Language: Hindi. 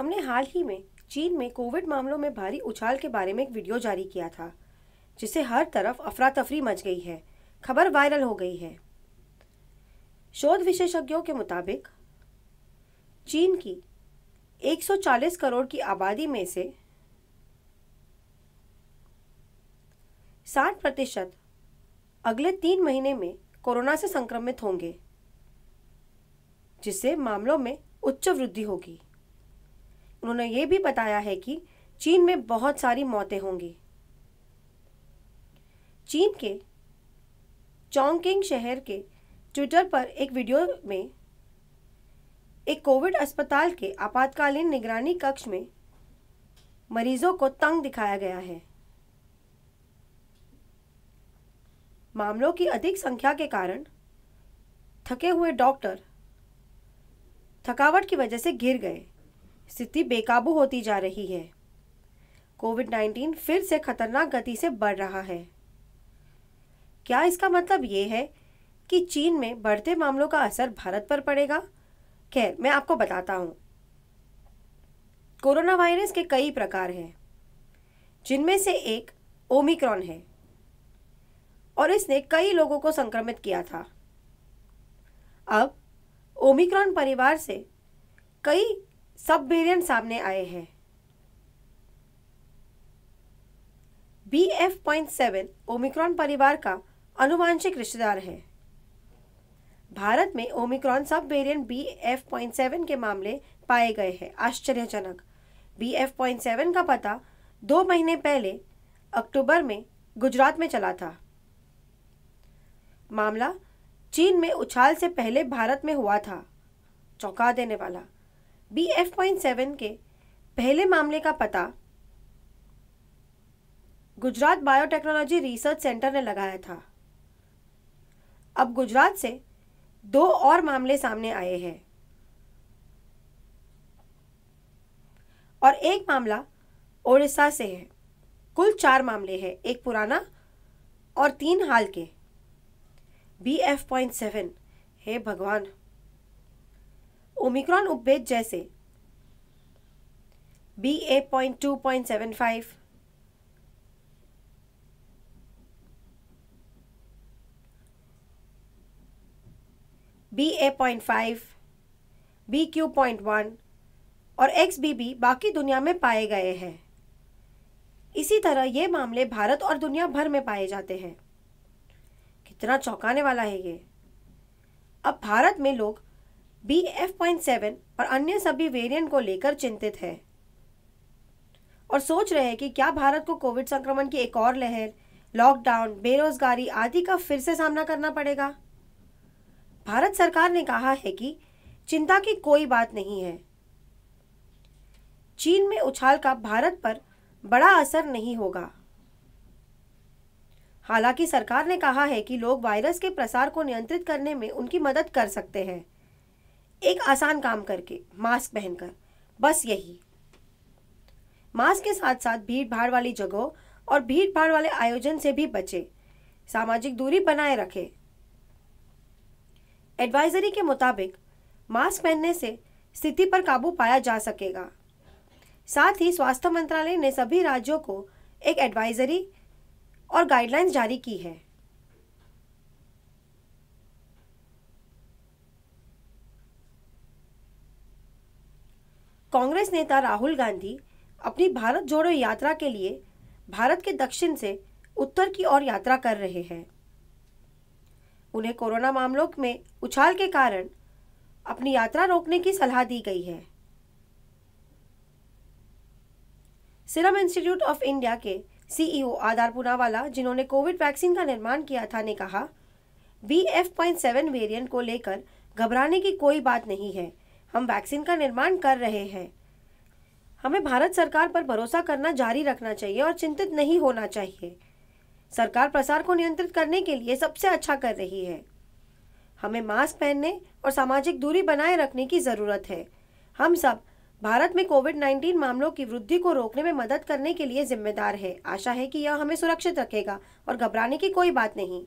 हमने हाल ही में चीन में कोविड मामलों में भारी उछाल के बारे में एक वीडियो जारी किया था जिसे हर तरफ अफरा तफरी मच गई है खबर वायरल हो गई है शोध विशेषज्ञों के मुताबिक चीन की 140 करोड़ की आबादी में से 60 प्रतिशत अगले तीन महीने में कोरोना से संक्रमित होंगे जिससे मामलों में उच्च वृद्धि होगी उन्होंने ये भी बताया है कि चीन में बहुत सारी मौतें होंगी चीन के चोंगकिंग शहर के ट्विटर पर एक वीडियो में एक कोविड अस्पताल के आपातकालीन निगरानी कक्ष में मरीजों को तंग दिखाया गया है मामलों की अधिक संख्या के कारण थके हुए डॉक्टर थकावट की वजह से गिर गए स्थिति बेकाबू होती जा रही है कोविड 19 फिर से खतरनाक गति से बढ़ रहा है क्या इसका मतलब ये है कि चीन में बढ़ते मामलों का असर भारत पर पड़ेगा खैर मैं आपको बताता हूँ कोरोना वायरस के कई प्रकार हैं जिनमें से एक ओमिक्रॉन है और इसने कई लोगों को संक्रमित किया था अब ओमिक्रॉन परिवार से कई सब वेरिएंट सामने आए हैं B F point seven Omicron परिवार का अनुवांशिक रिश्तेदार है भारत में Omicron sub variant B F point seven के मामले पाए गए हैं आश्चर्यजनक बी एफ पॉइंट सेवन का पता दो महीने पहले अक्टूबर में गुजरात में चला था मामला चीन में उछाल से पहले भारत में हुआ था चौंका देने वाला बी एफ पॉइंट सेवन के पहले मामले का पता गुजरात बायोटेक्नोलॉजी रिसर्च सेंटर ने लगाया था अब गुजरात से दो और मामले सामने आए हैं और एक मामला ओडिशा से है कुल चार मामले हैं एक पुराना और तीन हाल के बी एफ पॉइंट सेवन हे भगवान ओमिक्रॉन उपभेद जैसे B A point two point seven five B A point five B Q point one और एक्स बी बी बाकी दुनिया में पाए गए हैं इसी तरह ये मामले भारत और दुनिया भर में पाए जाते हैं कितना चौंकाने वाला है ये अब भारत में लोग बी एफ पॉइंट सेवन और अन्य सभी वेरिएंट को लेकर चिंतित है और सोच रहे हैं कि क्या भारत को कोविड संक्रमण की एक और लहर लॉकडाउन बेरोजगारी आदि का फिर से सामना करना पड़ेगा भारत सरकार ने कहा है कि चिंता की कोई बात नहीं है चीन में उछाल का भारत पर बड़ा असर नहीं होगा हालांकि सरकार ने कहा है कि लोग वायरस के प्रसार को नियंत्रित करने में उनकी मदद कर सकते हैं एक आसान काम करके मास्क पहनकर बस यही मास्क के साथ साथ भीड़ भाड़ वाली जगहों और भीड़ भाड़ वाले आयोजन से भी बचे सामाजिक दूरी बनाए रखे एडवाइजरी के मुताबिक मास्क पहनने से स्थिति पर काबू पाया जा सकेगा साथ ही स्वास्थ्य मंत्रालय ने सभी राज्यों को एक एडवाइजरी और गाइडलाइंस जारी की है कांग्रेस नेता राहुल गांधी अपनी भारत जोड़ो यात्रा के लिए भारत के दक्षिण से उत्तर की ओर यात्रा कर रहे हैं उन्हें कोरोना मामलों में उछाल के कारण अपनी यात्रा रोकने की सलाह दी गई है सिरम इंस्टीट्यूट ऑफ इंडिया के सीईओ आधार पुनावाला जिन्होंने कोविड वैक्सीन का निर्माण किया था ने कहा B F point seven variant को लेकर घबराने की कोई बात नहीं है हम वैक्सीन का निर्माण कर रहे हैं हमें भारत सरकार पर भरोसा करना जारी रखना चाहिए और चिंतित नहीं होना चाहिए सरकार प्रसार को नियंत्रित करने के लिए सबसे अच्छा कर रही है हमें मास्क पहनने और सामाजिक दूरी बनाए रखने की ज़रूरत है हम सब भारत में कोविड 19 मामलों की वृद्धि को रोकने में मदद करने के लिए जिम्मेदार है आशा है कि यह हमें सुरक्षित रखेगा और घबराने की कोई बात नहीं